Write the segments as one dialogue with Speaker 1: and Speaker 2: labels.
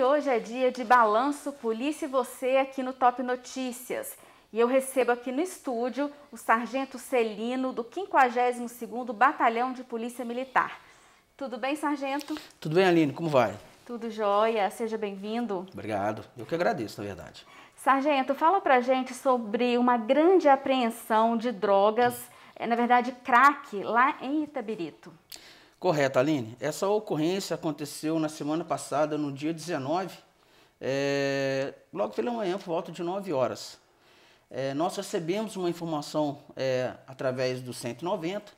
Speaker 1: E hoje é dia de balanço Polícia e Você aqui no Top Notícias. E eu recebo aqui no estúdio o Sargento Celino do 52º Batalhão de Polícia Militar. Tudo bem, Sargento?
Speaker 2: Tudo bem, Aline, como vai?
Speaker 1: Tudo jóia, seja bem-vindo.
Speaker 2: Obrigado, eu que agradeço, na verdade.
Speaker 1: Sargento, fala pra gente sobre uma grande apreensão de drogas, é, na verdade crack, lá em Itabirito.
Speaker 2: Correto, Aline. Essa ocorrência aconteceu na semana passada, no dia 19, é, logo pela manhã, por volta de 9 horas. É, nós recebemos uma informação é, através do 190,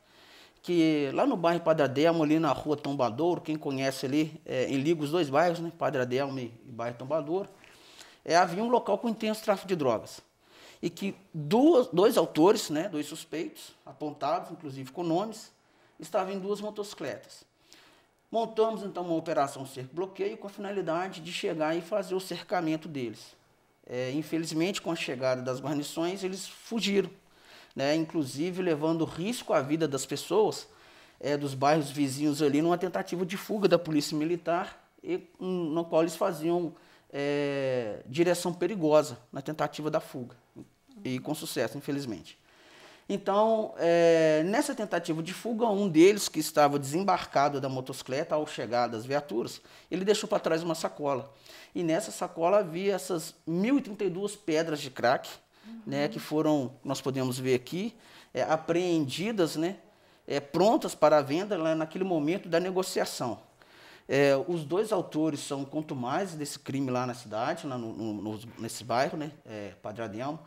Speaker 2: que lá no bairro Padre Adelmo, ali na rua Tombadouro, quem conhece ali, é, em liga os dois bairros, né, Padre Adelmo e, e bairro Tombadouro, é, havia um local com intenso tráfico de drogas. E que duas, dois autores, né, dois suspeitos, apontados, inclusive com nomes, estava em duas motocicletas. Montamos então uma operação cerco-bloqueio com a finalidade de chegar e fazer o cercamento deles. É, infelizmente, com a chegada das guarnições, eles fugiram, né? inclusive levando risco à vida das pessoas é, dos bairros vizinhos ali numa tentativa de fuga da polícia militar, e, um, no qual eles faziam é, direção perigosa na tentativa da fuga. E com sucesso, infelizmente. Então, é, nessa tentativa de fuga, um deles, que estava desembarcado da motocicleta ao chegar das viaturas, ele deixou para trás uma sacola. E nessa sacola havia essas 1.032 pedras de crack, né, uhum. né, que foram, nós podemos ver aqui, é, apreendidas, né, é, prontas para venda lá naquele momento da negociação. É, os dois autores são quanto mais, desse crime lá na cidade, lá no, no, no, nesse bairro, né, é, Padre Adelmo.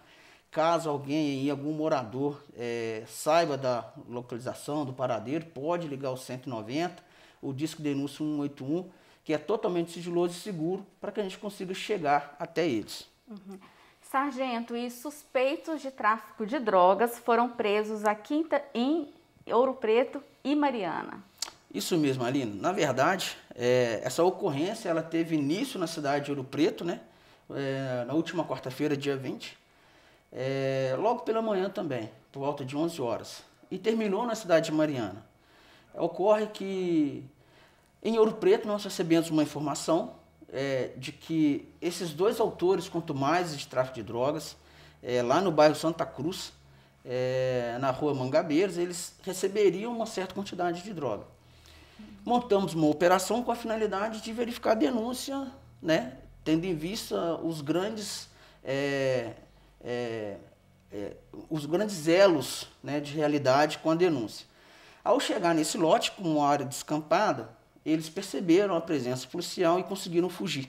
Speaker 2: Caso alguém aí, algum morador, é, saiba da localização do paradeiro, pode ligar o 190, o disco denúncia 181, que é totalmente sigiloso e seguro para que a gente consiga chegar até eles.
Speaker 1: Uhum. Sargento, e suspeitos de tráfico de drogas foram presos a quinta em Ouro Preto e Mariana.
Speaker 2: Isso mesmo, Aline. Na verdade, é, essa ocorrência ela teve início na cidade de Ouro Preto, né? É, na última quarta-feira, dia 20 é, logo pela manhã também, por volta de 11 horas, e terminou na cidade de Mariana. Ocorre que em Ouro Preto nós recebemos uma informação é, de que esses dois autores mais de tráfico de drogas, é, lá no bairro Santa Cruz, é, na rua Mangabeiras, eles receberiam uma certa quantidade de droga. Montamos uma operação com a finalidade de verificar a denúncia, né, tendo em vista os grandes é, é, é, os grandes elos né, de realidade com a denúncia. Ao chegar nesse lote, com uma área descampada, eles perceberam a presença policial e conseguiram fugir.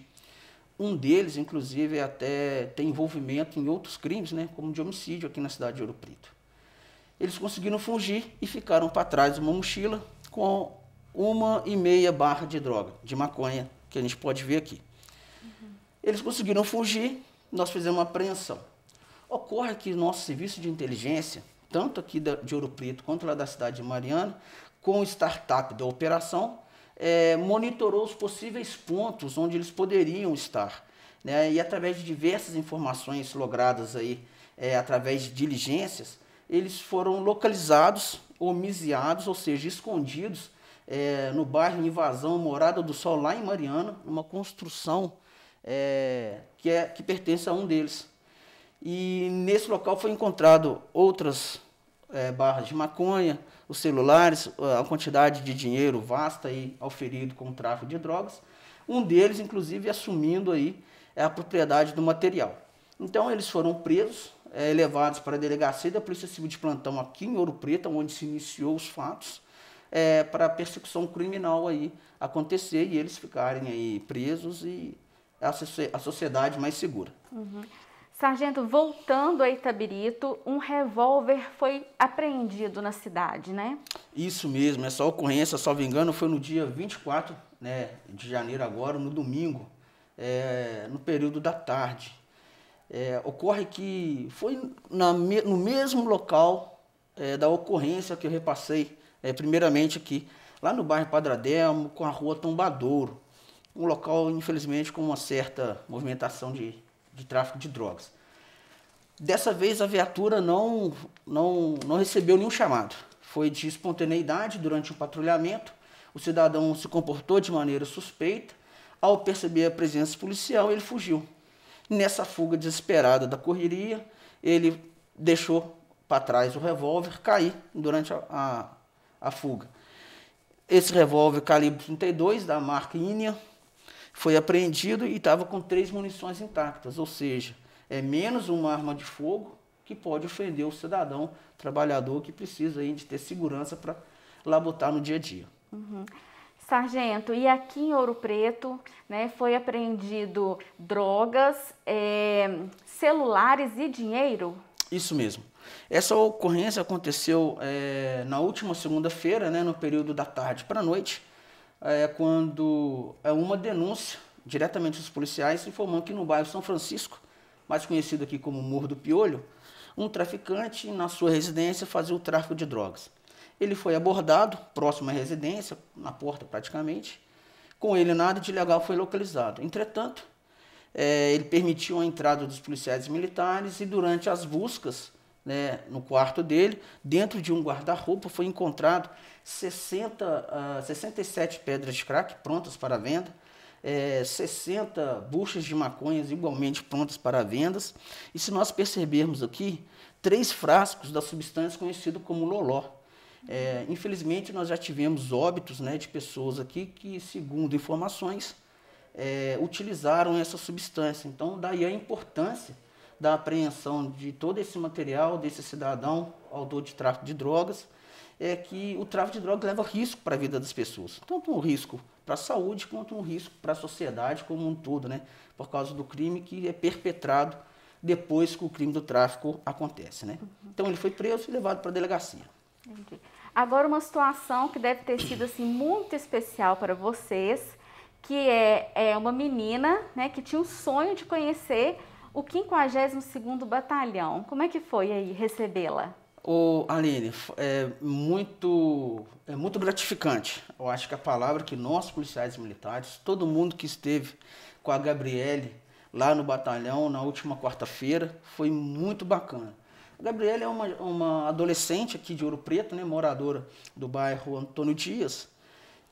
Speaker 2: Um deles, inclusive, até tem envolvimento em outros crimes, né, como de homicídio aqui na cidade de Ouro Preto. Eles conseguiram fugir e ficaram para trás uma mochila com uma e meia barra de droga, de maconha, que a gente pode ver aqui. Uhum. Eles conseguiram fugir, nós fizemos uma apreensão. Ocorre que o nosso serviço de inteligência, tanto aqui de Ouro Preto quanto lá da cidade de Mariana, com o startup da operação, é, monitorou os possíveis pontos onde eles poderiam estar. Né? E através de diversas informações logradas aí, é, através de diligências, eles foram localizados, omisiados, ou seja, escondidos é, no bairro Invasão, Morada do Sol, lá em Mariana, numa construção é, que, é, que pertence a um deles. E nesse local foi encontrado outras é, barras de maconha, os celulares, eh, a quantidade de dinheiro vasta aí auferido com o tráfico de drogas. Um deles, inclusive, assumindo aí eh, a propriedade do material. Então eles foram presos, é, levados para a delegacia da Polícia Civil de Plantão aqui em Ouro Preto, onde se iniciou os fatos, é, para a persecução criminal aí acontecer e eles ficarem aí presos e a, a sociedade mais segura.
Speaker 1: Uhum. Sargento, voltando a Itabirito, um revólver foi apreendido na cidade, né?
Speaker 2: Isso mesmo, essa ocorrência, salvo engano, foi no dia 24 né, de janeiro agora, no domingo, é, no período da tarde. É, ocorre que foi na, no mesmo local é, da ocorrência que eu repassei é, primeiramente aqui, lá no bairro Padradelmo, com a rua Tombadouro. Um local, infelizmente, com uma certa movimentação de de tráfico de drogas. Dessa vez a viatura não, não, não recebeu nenhum chamado. Foi de espontaneidade durante o um patrulhamento. O cidadão se comportou de maneira suspeita. Ao perceber a presença policial, ele fugiu. Nessa fuga desesperada da correria, ele deixou para trás o revólver cair durante a, a, a fuga. Esse revólver calibre 32 da marca Inia foi apreendido e estava com três munições intactas, ou seja, é menos uma arma de fogo que pode ofender o cidadão trabalhador que precisa aí, de ter segurança para labotar no dia a dia.
Speaker 1: Uhum. Sargento, e aqui em Ouro Preto né, foi apreendido drogas, é, celulares e dinheiro?
Speaker 2: Isso mesmo. Essa ocorrência aconteceu é, na última segunda-feira, né, no período da tarde para a noite, é, quando é uma denúncia diretamente dos policiais informando que no bairro São Francisco, mais conhecido aqui como Morro do Piolho, um traficante na sua residência fazia o tráfico de drogas. Ele foi abordado próximo à residência, na porta praticamente. Com ele nada de legal foi localizado. Entretanto, é, ele permitiu a entrada dos policiais militares e durante as buscas né, no quarto dele. Dentro de um guarda-roupa foi encontrado 60, uh, 67 pedras de crack prontas para venda, é, 60 buchas de maconhas igualmente prontas para vendas. E se nós percebermos aqui, três frascos da substância conhecida como loló. É, infelizmente, nós já tivemos óbitos né, de pessoas aqui que, segundo informações, é, utilizaram essa substância. Então, daí a importância da apreensão de todo esse material desse cidadão, autor de tráfico de drogas, é que o tráfico de drogas leva risco para a vida das pessoas. Tanto um risco para a saúde, quanto um risco para a sociedade como um todo, né? Por causa do crime que é perpetrado depois que o crime do tráfico acontece, né? Uhum. Então ele foi preso e levado para a delegacia.
Speaker 1: Entendi. Agora uma situação que deve ter sido assim muito especial para vocês, que é, é uma menina, né, que tinha um sonho de conhecer o 52º Batalhão. Como é que foi aí recebê-la?
Speaker 2: O Aline, é muito, é muito gratificante. Eu acho que a palavra que nós, policiais militares, todo mundo que esteve com a Gabriele lá no batalhão na última quarta-feira, foi muito bacana. A Gabriele é uma, uma adolescente aqui de Ouro Preto, né, moradora do bairro Antônio Dias,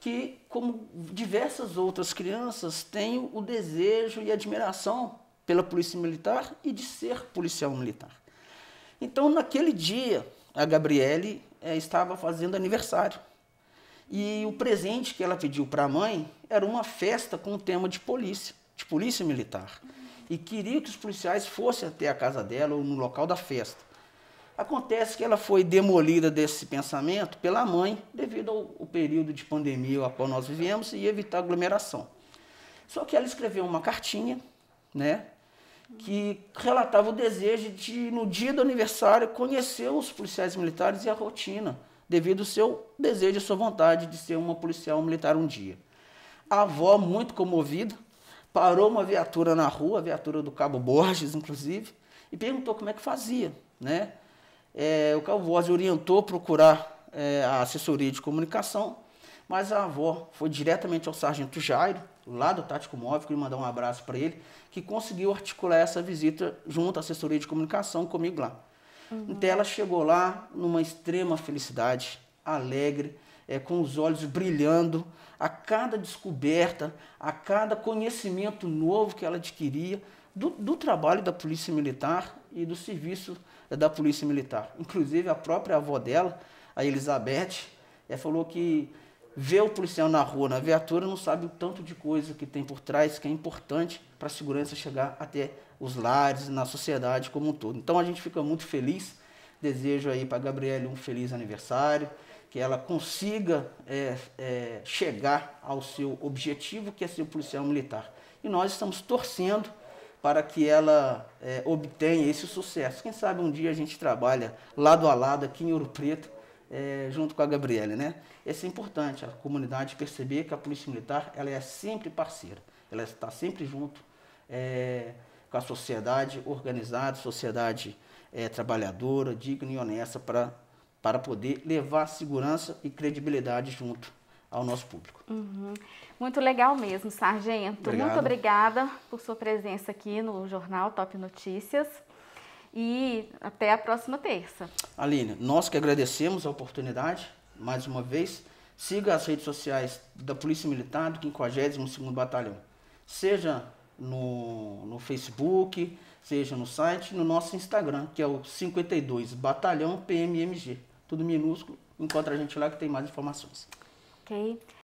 Speaker 2: que, como diversas outras crianças, tem o desejo e admiração pela polícia militar e de ser policial militar. Então, naquele dia, a Gabriele é, estava fazendo aniversário. E o presente que ela pediu para a mãe era uma festa com o tema de polícia, de polícia militar. E queria que os policiais fossem até a casa dela ou no local da festa. Acontece que ela foi demolida desse pensamento pela mãe, devido ao, ao período de pandemia a qual nós vivemos, e evitar aglomeração. Só que ela escreveu uma cartinha, né, que relatava o desejo de, no dia do aniversário, conhecer os policiais militares e a rotina, devido ao seu desejo, à sua vontade de ser uma policial militar um dia. A avó, muito comovida, parou uma viatura na rua, a viatura do Cabo Borges, inclusive, e perguntou como é que fazia. Né? É, o Cabo Borges orientou procurar é, a assessoria de comunicação, mas a avó foi diretamente ao sargento Jairo, lá do Tático Móvel, queria mandar um abraço para ele, que conseguiu articular essa visita junto à assessoria de comunicação comigo lá. Uhum. Então ela chegou lá numa extrema felicidade, alegre, é, com os olhos brilhando, a cada descoberta, a cada conhecimento novo que ela adquiria do, do trabalho da Polícia Militar e do serviço da Polícia Militar. Inclusive a própria avó dela, a Elizabeth, é, falou que vê o policial na rua, na viatura, não sabe o tanto de coisa que tem por trás, que é importante para a segurança chegar até os lares, na sociedade como um todo. Então a gente fica muito feliz. Desejo aí para a Gabriele um feliz aniversário, que ela consiga é, é, chegar ao seu objetivo, que é ser policial militar. E nós estamos torcendo para que ela é, obtenha esse sucesso. Quem sabe um dia a gente trabalha lado a lado aqui em Ouro Preto é, junto com a Gabriele, né? Isso é importante, a comunidade perceber que a Polícia Militar ela é sempre parceira, ela está sempre junto é, com a sociedade organizada, sociedade é, trabalhadora, digna e honesta para para poder levar segurança e credibilidade junto ao nosso público.
Speaker 1: Uhum. Muito legal mesmo, Sargento. Obrigado. Muito obrigada por sua presença aqui no Jornal Top Notícias e até a próxima terça.
Speaker 2: Aline, nós que agradecemos a oportunidade, mais uma vez. Siga as redes sociais da Polícia Militar do 52º Batalhão. Seja no, no Facebook, seja no site, no nosso Instagram, que é o 52 Batalhão PMMG. Tudo minúsculo. Encontra a gente lá que tem mais informações. Ok.